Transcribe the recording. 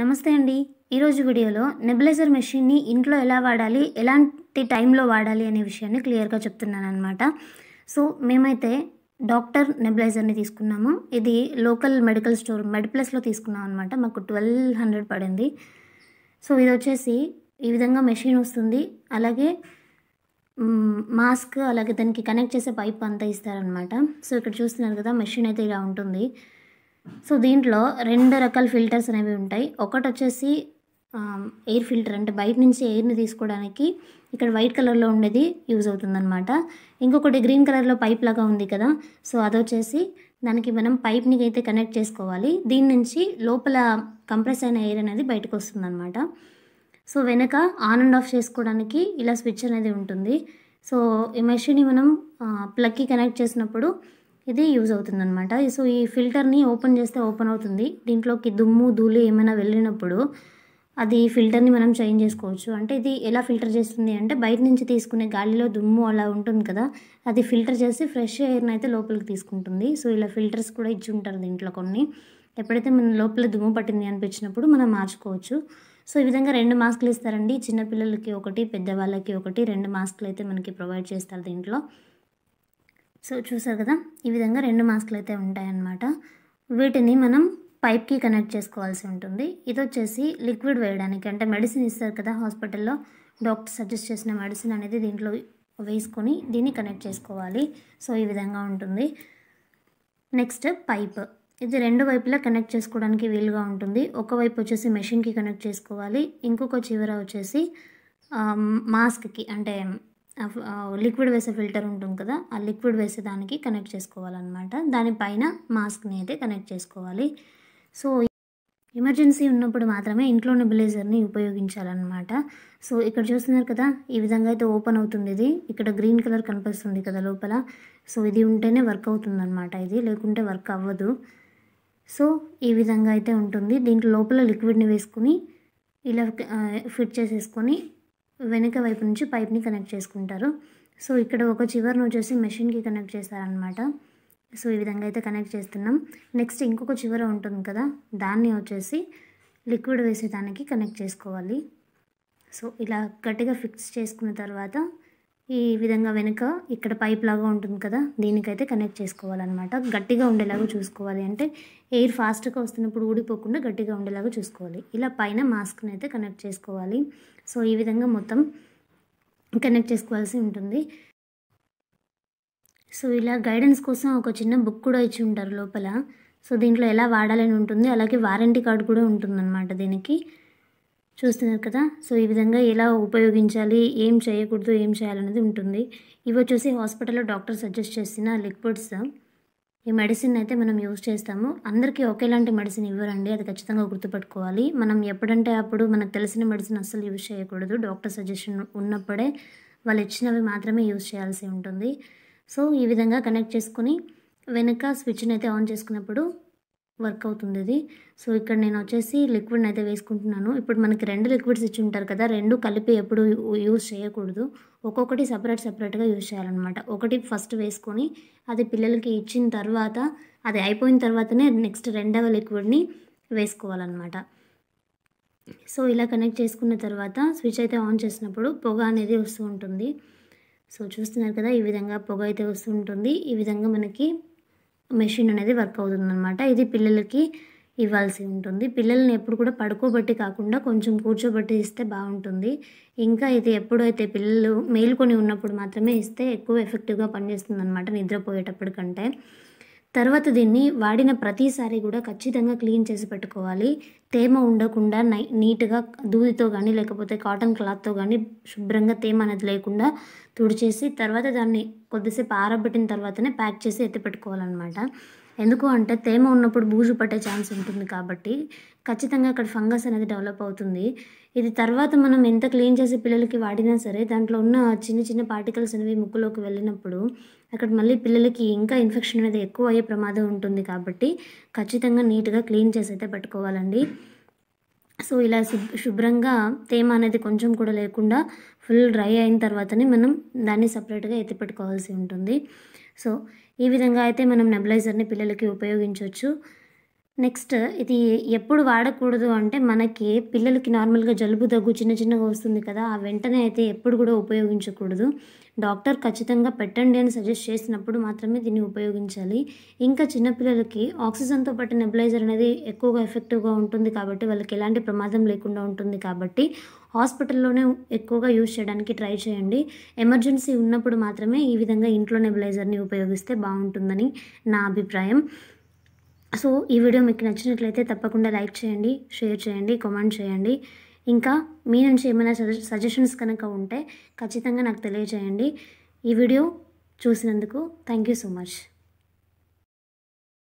నమస్తే అండి ఈరోజు వీడియోలో నెబిలైజర్ మెషిన్ని ఇంట్లో ఎలా వాడాలి ఎలాంటి టైంలో వాడాలి అనే విషయాన్ని క్లియర్గా చెప్తున్నాను అనమాట సో మేమైతే డాక్టర్ నెబిలైజర్ని తీసుకున్నాము ఇది లోకల్ మెడికల్ స్టోర్ మెడిప్లస్లో తీసుకున్నాం అనమాట మాకు ట్వెల్వ్ హండ్రెడ్ పడింది సో ఇది వచ్చేసి ఈ విధంగా మెషిన్ వస్తుంది అలాగే మాస్క్ అలాగే దానికి కనెక్ట్ చేసే పైప్ అంతా ఇస్తారనమాట సో ఇక్కడ చూస్తున్నారు కదా మెషిన్ అయితే ఇలా ఉంటుంది సో దీంట్లో రెండు రకాల ఫిల్టర్స్ అనేవి ఉంటాయి ఒకటి వచ్చేసి ఎయిర్ ఫిల్టర్ అంటే బయట నుంచి ఎయిర్ని తీసుకోవడానికి ఇక్కడ వైట్ కలర్లో ఉండేది యూజ్ అవుతుందన్నమాట ఇంకొకటి గ్రీన్ కలర్లో పైప్ లాగా ఉంది కదా సో అదొచ్చేసి దానికి మనం పైప్ని అయితే కనెక్ట్ చేసుకోవాలి దీని నుంచి లోపల కంప్రెస్ అయిన ఎయిర్ అనేది బయటకు అనమాట సో వెనక ఆన్ అండ్ ఆఫ్ చేసుకోవడానికి ఇలా స్విచ్ అనేది ఉంటుంది సో ఈ మెషిన్ని మనం ప్లగ్కి కనెక్ట్ చేసినప్పుడు ఇది యూజ్ అవుతుందన్నమాట సో ఈ ఫిల్టర్ని ఓపెన్ చేస్తే ఓపెన్ అవుతుంది దీంట్లోకి దుమ్ము ధూళి ఏమైనా వెళ్ళినప్పుడు అది ఫిల్టర్ని మనం చేంజ్ చేసుకోవచ్చు అంటే ఇది ఎలా ఫిల్టర్ చేస్తుంది అంటే బయట నుంచి తీసుకునే గాలిలో దుమ్ము అలా ఉంటుంది కదా అది ఫిల్టర్ చేసి ఫ్రెష్ ఎయిర్ని అయితే లోపలికి తీసుకుంటుంది సో ఇలా ఫిల్టర్స్ కూడా ఇచ్చి ఉంటారు దీంట్లో కొన్ని ఎప్పుడైతే మన లోపల దుమ్ము పట్టింది అనిపించినప్పుడు మనం మార్చుకోవచ్చు సో ఈ విధంగా రెండు మాస్కులు ఇస్తారండి చిన్నపిల్లలకి ఒకటి పెద్దవాళ్ళకి ఒకటి రెండు మాస్కులు అయితే మనకి ప్రొవైడ్ చేస్తారు దీంట్లో సో చూసారు కదా ఈ విధంగా రెండు మాస్కులు అయితే ఉంటాయన్నమాట వీటిని మనం పైప్కి కనెక్ట్ చేసుకోవాల్సి ఉంటుంది ఇది వచ్చేసి లిక్విడ్ వేయడానికి అంటే మెడిసిన్ ఇస్తారు కదా హాస్పిటల్లో డాక్టర్ సజెస్ట్ చేసిన మెడిసిన్ అనేది దీంట్లో వేసుకొని దీన్ని కనెక్ట్ చేసుకోవాలి సో ఈ విధంగా ఉంటుంది నెక్స్ట్ పైప్ ఇది రెండు వైపులా కనెక్ట్ చేసుకోవడానికి వీలుగా ఉంటుంది ఒకవైపు వచ్చేసి మెషిన్కి కనెక్ట్ చేసుకోవాలి ఇంకొక చివర వచ్చేసి మాస్క్కి అంటే లిక్విడ్ వేసే ఫిల్టర్ ఉంటుంది కదా ఆ లిక్విడ్ వేసే దానికి కనెక్ట్ చేసుకోవాలన్నమాట దానిపైన మాస్క్ని అయితే కనెక్ట్ చేసుకోవాలి సో ఎమర్జెన్సీ ఉన్నప్పుడు మాత్రమే ఇంట్లో బ్లేజర్ని ఉపయోగించాలన్నమాట సో ఇక్కడ చూస్తున్నారు కదా ఈ విధంగా అయితే ఓపెన్ అవుతుంది ఇది ఇక్కడ గ్రీన్ కలర్ కనిపిస్తుంది కదా లోపల సో ఇది ఉంటేనే వర్క్ అవుతుందన్నమాట ఇది లేకుంటే వర్క్ అవ్వదు సో ఈ విధంగా అయితే ఉంటుంది దీంట్లో లోపల లిక్విడ్ని వేసుకుని ఇలా ఫిట్ చేసేసుకొని వెనక వైపు నుంచి పైప్ని కనెక్ట్ చేసుకుంటారు సో ఇక్కడ ఒక చివరిని వచ్చేసి మెషిన్కి కనెక్ట్ చేస్తారనమాట సో ఈ విధంగా అయితే కనెక్ట్ చేస్తున్నాం నెక్స్ట్ ఇంకొక చివర ఉంటుంది కదా దాన్ని వచ్చేసి లిక్విడ్ వేసి దానికి కనెక్ట్ చేసుకోవాలి సో ఇలా గట్టిగా ఫిక్స్ చేసుకున్న తర్వాత ఈ విధంగా వెనుక ఇక్కడ పైప్ లాగా ఉంటుంది కదా దీనికైతే కనెక్ట్ చేసుకోవాలన్నమాట గట్టిగా ఉండేలాగా చూసుకోవాలి అంటే ఎయిర్ ఫాస్ట్గా వస్తున్నప్పుడు ఊడిపోకుండా గట్టిగా ఉండేలాగా చూసుకోవాలి ఇలా పైన మాస్క్ని అయితే కనెక్ట్ చేసుకోవాలి సో ఈ విధంగా మొత్తం కనెక్ట్ చేసుకోవాల్సి ఉంటుంది సో ఇలా గైడెన్స్ కోసం ఒక చిన్న బుక్ కూడా ఇచ్చి ఉంటారు లోపల సో దీంట్లో ఎలా వాడాలని ఉంటుంది అలాగే వారంటీ కార్డు కూడా ఉంటుందన్నమాట దీనికి చూస్తున్నారు కదా సో ఈ విధంగా ఎలా ఉపయోగించాలి ఏం చేయకూడదు ఏం చేయాలనేది ఉంటుంది ఇవి వచ్చేసి హాస్పిటల్లో డాక్టర్ సజెస్ట్ చేసిన లిక్విడ్స్ ఈ మెడిసిన్ అయితే మనం యూజ్ చేస్తాము అందరికీ ఒకేలాంటి మెడిసిన్ ఇవ్వరండి అది ఖచ్చితంగా గుర్తుపెట్టుకోవాలి మనం ఎప్పుడంటే అప్పుడు మనకు తెలిసిన మెడిసిన్ అస్సలు యూజ్ చేయకూడదు డాక్టర్ సజెషన్ ఉన్నప్పుడే వాళ్ళు ఇచ్చినవి మాత్రమే యూజ్ చేయాల్సి ఉంటుంది సో ఈ విధంగా కనెక్ట్ చేసుకుని వెనుక స్విచ్ని అయితే ఆన్ చేసుకున్నప్పుడు వర్క్ అవుతుంది ఇది సో ఇక్కడ నేను వచ్చేసి లిక్విడ్ని అయితే వేసుకుంటున్నాను ఇప్పుడు మనకి రెండు లిక్విడ్స్ ఇచ్చి ఉంటారు కదా రెండు కలిపి ఎప్పుడు యూజ్ చేయకూడదు ఒక్కొక్కటి సపరేట్ సపరేట్గా యూజ్ చేయాలన్నమాట ఒకటి ఫస్ట్ వేసుకొని అది పిల్లలకి ఇచ్చిన తర్వాత అది అయిపోయిన తర్వాతనే నెక్స్ట్ రెండవ లిక్విడ్ని వేసుకోవాలన్నమాట సో ఇలా కనెక్ట్ చేసుకున్న తర్వాత స్విచ్ అయితే ఆన్ చేసినప్పుడు పొగ అనేది వస్తూ ఉంటుంది సో చూస్తున్నారు కదా ఈ విధంగా పొగ అయితే వస్తుంటుంది ఈ విధంగా మనకి మెషిన్ అనేది వర్క్ అవుతుంది ఇది పిల్లలకి ఇవ్వాల్సి ఉంటుంది పిల్లల్ని ఎప్పుడు కూడా పడుకోబట్టి కాకుండా కొంచెం కూర్చోబట్టి ఇస్తే బాగుంటుంది ఇంకా ఇది ఎప్పుడైతే పిల్లలు మేల్కొని ఉన్నప్పుడు మాత్రమే ఇస్తే ఎక్కువ ఎఫెక్టివ్గా పనిచేస్తుంది అనమాట నిద్రపోయేటప్పటికంటే తర్వాత దీన్ని వాడిన ప్రతిసారి కూడా ఖచ్చితంగా క్లీన్ చేసి పెట్టుకోవాలి తేమ ఉండకుండా నై నీట్గా దూదితో కానీ లేకపోతే కాటన్ క్లాత్తో కానీ శుభ్రంగా తేమ అనేది లేకుండా తుడిచేసి తర్వాత దాన్ని కొద్దిసేపు ఆరబెట్టిన తర్వాతనే ప్యాక్ చేసి ఎత్తి పెట్టుకోవాలన్నమాట ఎందుకు అంటే తేమ ఉన్నప్పుడు బూజు పట్టే ఛాన్స్ ఉంటుంది కాబట్టి ఖచ్చితంగా అక్కడ ఫంగస్ అనేది డెవలప్ అవుతుంది ఇది తర్వాత మనం ఎంత క్లీన్ చేసి పిల్లలకి వాడినా సరే దాంట్లో ఉన్న చిన్న చిన్న పార్టికల్స్ అనేవి ముక్కులోకి వెళ్ళినప్పుడు అక్కడ మళ్ళీ పిల్లలకి ఇంకా ఇన్ఫెక్షన్ అనేది ఎక్కువ అయ్యే ప్రమాదం ఉంటుంది కాబట్టి ఖచ్చితంగా నీట్గా క్లీన్ చేసి అయితే పెట్టుకోవాలండి సో ఇలా శుభ్రంగా తేమ అనేది కొంచెం కూడా లేకుండా ఫుల్ డ్రై అయిన తర్వాతనే మనం దాన్ని సపరేట్గా ఎత్తి పెట్టుకోవాల్సి ఉంటుంది సో ఈ విధంగా అయితే మనం నెబులైజర్ని పిల్లలకి ఉపయోగించవచ్చు నెక్స్ట్ ఇది ఎప్పుడు వాడకూడదు అంటే మనకి పిల్లలకి నార్మల్గా జలుబు దగ్గు చిన్న చిన్నగా వస్తుంది కదా ఆ వెంటనే అయితే ఎప్పుడు కూడా ఉపయోగించకూడదు డాక్టర్ ఖచ్చితంగా పెట్టండి అని సజెస్ట్ చేసినప్పుడు మాత్రమే దీన్ని ఉపయోగించాలి ఇంకా చిన్నపిల్లలకి ఆక్సిజన్తో పాటు నెబులైజర్ అనేది ఎక్కువగా ఎఫెక్టివ్గా ఉంటుంది కాబట్టి వాళ్ళకి ఎలాంటి ప్రమాదం లేకుండా ఉంటుంది కాబట్టి హాస్పిటల్లోనే ఎక్కువగా యూజ్ చేయడానికి ట్రై చేయండి ఎమర్జెన్సీ ఉన్నప్పుడు మాత్రమే ఈ విధంగా ఇంట్లో నెబులైజర్ని ఉపయోగిస్తే బాగుంటుందని నా అభిప్రాయం సో ఈ వీడియో మీకు నచ్చినట్లయితే తప్పకుండా లైక్ చేయండి షేర్ చేయండి కామెంట్ చేయండి ఇంకా మీ నుంచి ఏమైనా సజెషన్స్ కనుక ఉంటే ఖచ్చితంగా నాకు తెలియజేయండి ఈ వీడియో చూసినందుకు థ్యాంక్ యూ సో మచ్